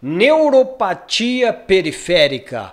neuropatia periférica,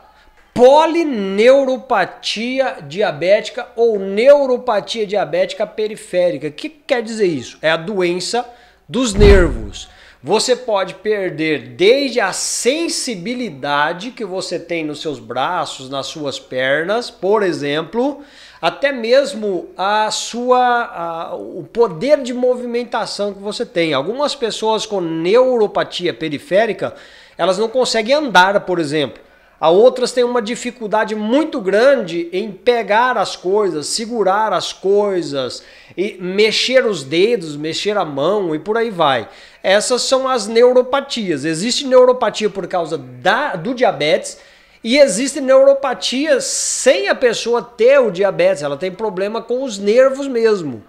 polineuropatia diabética ou neuropatia diabética periférica. O que quer dizer isso? É a doença dos nervos. Você pode perder desde a sensibilidade que você tem nos seus braços, nas suas pernas, por exemplo, até mesmo a sua a, o poder de movimentação que você tem. Algumas pessoas com neuropatia periférica, elas não conseguem andar, por exemplo. A outras têm uma dificuldade muito grande em pegar as coisas, segurar as coisas e mexer os dedos, mexer a mão e por aí vai. Essas são as neuropatias. Existe neuropatia por causa da, do diabetes, e existem neuropatias sem a pessoa ter o diabetes, ela tem problema com os nervos mesmo.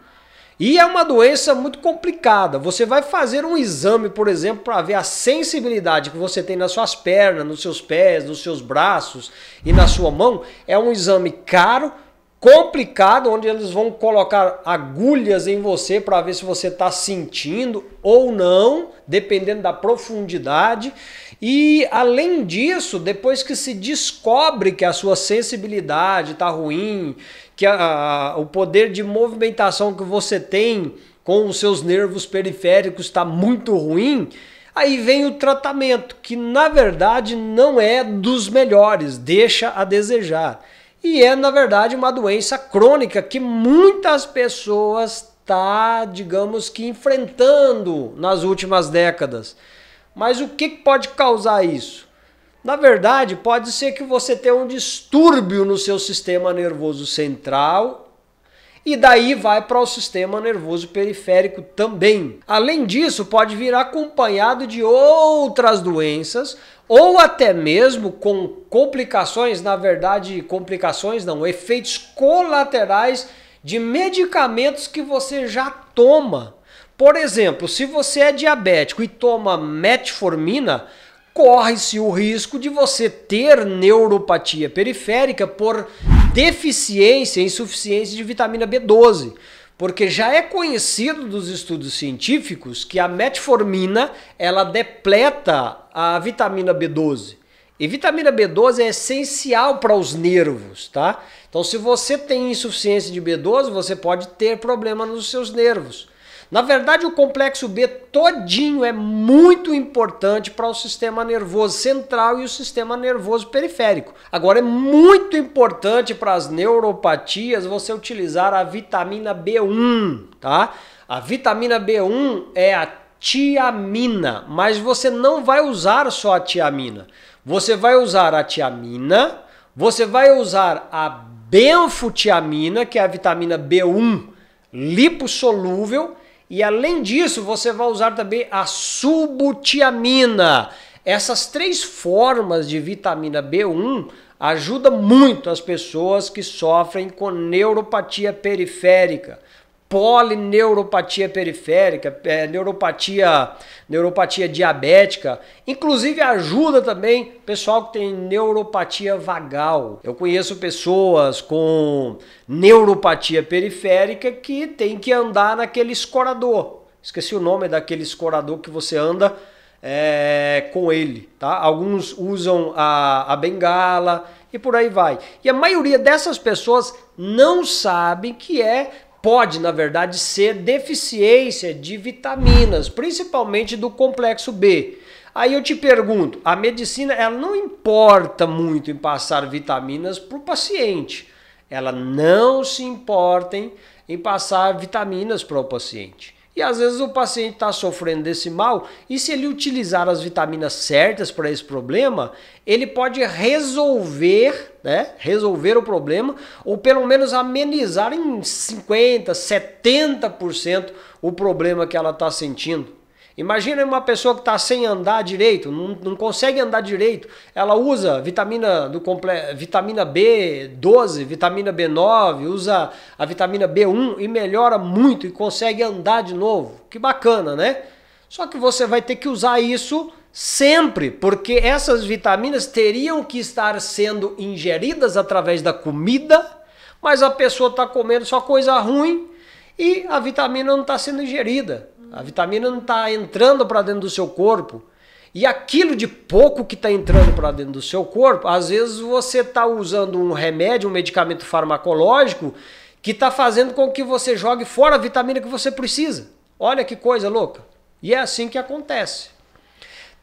E é uma doença muito complicada. Você vai fazer um exame, por exemplo, para ver a sensibilidade que você tem nas suas pernas, nos seus pés, nos seus braços e na sua mão. É um exame caro, complicado, onde eles vão colocar agulhas em você para ver se você está sentindo ou não, dependendo da profundidade. E além disso, depois que se descobre que a sua sensibilidade está ruim, que a, a, o poder de movimentação que você tem com os seus nervos periféricos está muito ruim, Aí vem o tratamento, que na verdade não é dos melhores, deixa a desejar. E é, na verdade, uma doença crônica que muitas pessoas tá, digamos que enfrentando nas últimas décadas. Mas o que pode causar isso? Na verdade, pode ser que você tenha um distúrbio no seu sistema nervoso central e daí vai para o sistema nervoso periférico também. Além disso, pode vir acompanhado de outras doenças, ou até mesmo com complicações, na verdade, complicações não, efeitos colaterais de medicamentos que você já toma. Por exemplo, se você é diabético e toma metformina, corre-se o risco de você ter neuropatia periférica por deficiência, insuficiência de vitamina B12 porque já é conhecido dos estudos científicos que a metformina ela depleta a vitamina B12. E vitamina B12 é essencial para os nervos, tá? Então, se você tem insuficiência de B12, você pode ter problema nos seus nervos. Na verdade, o complexo B todinho é muito importante para o sistema nervoso central e o sistema nervoso periférico. Agora é muito importante para as neuropatias você utilizar a vitamina B1, tá? A vitamina B1 é a tiamina, mas você não vai usar só a tiamina. Você vai usar a tiamina, você vai usar a benfotiamina, que é a vitamina B1 lipossolúvel, e além disso, você vai usar também a subutiamina. Essas três formas de vitamina B1 ajudam muito as pessoas que sofrem com neuropatia periférica polineuropatia periférica, é, neuropatia, neuropatia diabética, inclusive ajuda também pessoal que tem neuropatia vagal. Eu conheço pessoas com neuropatia periférica que tem que andar naquele escorador. Esqueci o nome daquele escorador que você anda é, com ele, tá? Alguns usam a, a bengala e por aí vai. E a maioria dessas pessoas não sabem que é pode, na verdade, ser deficiência de vitaminas, principalmente do complexo B. Aí eu te pergunto, a medicina ela não importa muito em passar vitaminas para o paciente. Ela não se importa em, em passar vitaminas para o paciente. E às vezes o paciente está sofrendo desse mal, e se ele utilizar as vitaminas certas para esse problema, ele pode resolver, né? Resolver o problema, ou pelo menos amenizar em 50%, 70% o problema que ela está sentindo. Imagina uma pessoa que está sem andar direito, não, não, consegue andar direito, ela usa vitamina, do comple... vitamina B12, vitamina B9, usa a vitamina B1 e melhora muito e consegue andar de novo. Que bacana, né? Só que você vai ter que usar isso sempre, porque essas vitaminas teriam que estar sendo ingeridas através da comida, mas a pessoa está comendo só coisa ruim e a vitamina não está sendo ingerida. A vitamina não está entrando para dentro do seu corpo. E aquilo de pouco que está entrando para dentro do seu corpo, às vezes você está usando um remédio, um medicamento farmacológico, que está fazendo com que você jogue fora a vitamina que você precisa. Olha que coisa louca. E é assim que acontece.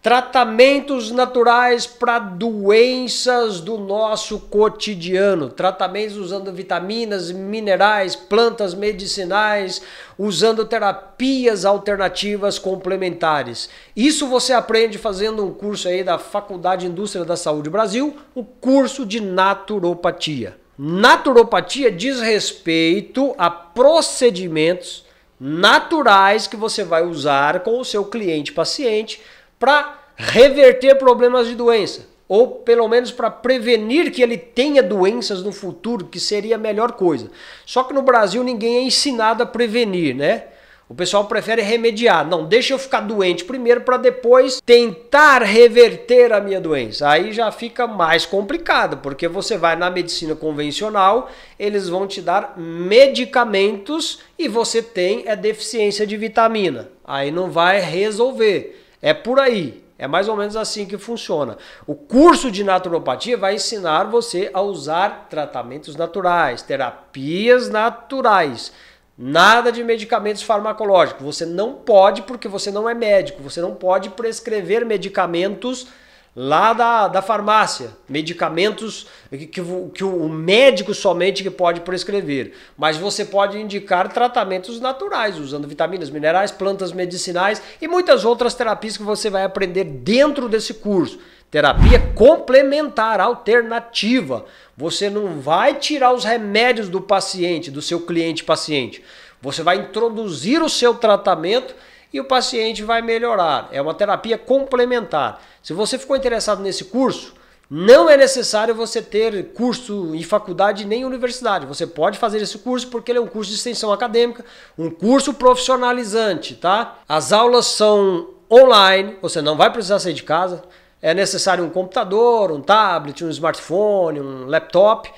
Tratamentos naturais para doenças do nosso cotidiano. Tratamentos usando vitaminas, minerais, plantas medicinais, usando terapias alternativas complementares. Isso você aprende fazendo um curso aí da Faculdade de Indústria da Saúde Brasil, o um curso de naturopatia. Naturopatia diz respeito a procedimentos naturais que você vai usar com o seu cliente paciente para reverter problemas de doença, ou pelo menos para prevenir que ele tenha doenças no futuro, que seria a melhor coisa. Só que no Brasil ninguém é ensinado a prevenir, né? O pessoal prefere remediar. Não, deixa eu ficar doente primeiro para depois tentar reverter a minha doença. Aí já fica mais complicado, porque você vai na medicina convencional, eles vão te dar medicamentos e você tem é deficiência de vitamina. Aí não vai resolver. É por aí. É mais ou menos assim que funciona. O curso de naturopatia vai ensinar você a usar tratamentos naturais, terapias naturais. Nada de medicamentos farmacológicos. Você não pode, porque você não é médico, você não pode prescrever medicamentos lá da, da farmácia, medicamentos que, que, que o médico somente que pode prescrever, mas você pode indicar tratamentos naturais, usando vitaminas, minerais, plantas medicinais e muitas outras terapias que você vai aprender dentro desse curso. Terapia complementar, alternativa. Você não vai tirar os remédios do paciente, do seu cliente paciente. Você vai introduzir o seu tratamento e o paciente vai melhorar. É uma terapia complementar. Se você ficou interessado nesse curso, não é necessário você ter curso em faculdade nem universidade. Você pode fazer esse curso porque ele é um curso de extensão acadêmica, um curso profissionalizante, tá? As aulas são online, você não vai precisar sair de casa. É necessário um computador, um tablet, um smartphone, um laptop.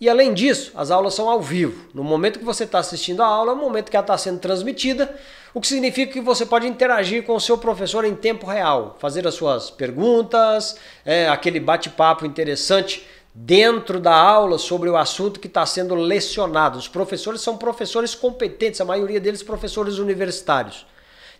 E além disso, as aulas são ao vivo. No momento que você está assistindo a aula, é o momento que ela está sendo transmitida o que significa que você pode interagir com o seu professor em tempo real, fazer as suas perguntas, é, aquele bate-papo interessante dentro da aula sobre o assunto que está sendo lecionado. Os professores são professores competentes, a maioria deles professores universitários.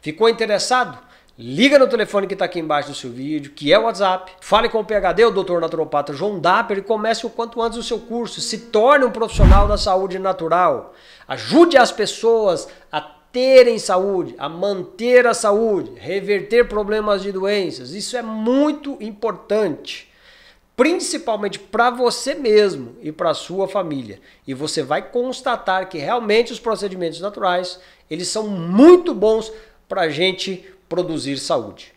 Ficou interessado? Liga no telefone que está aqui embaixo do seu vídeo, que é o WhatsApp. Fale com o PHD, o Dr. Naturopata João Dapper, e comece o quanto antes o seu curso. Se torne um profissional da saúde natural. Ajude as pessoas a terem saúde, a manter a saúde, reverter problemas de doenças. Isso é muito importante, principalmente para você mesmo e para sua família. E você vai constatar que realmente os procedimentos naturais, eles são muito bons para a gente produzir saúde.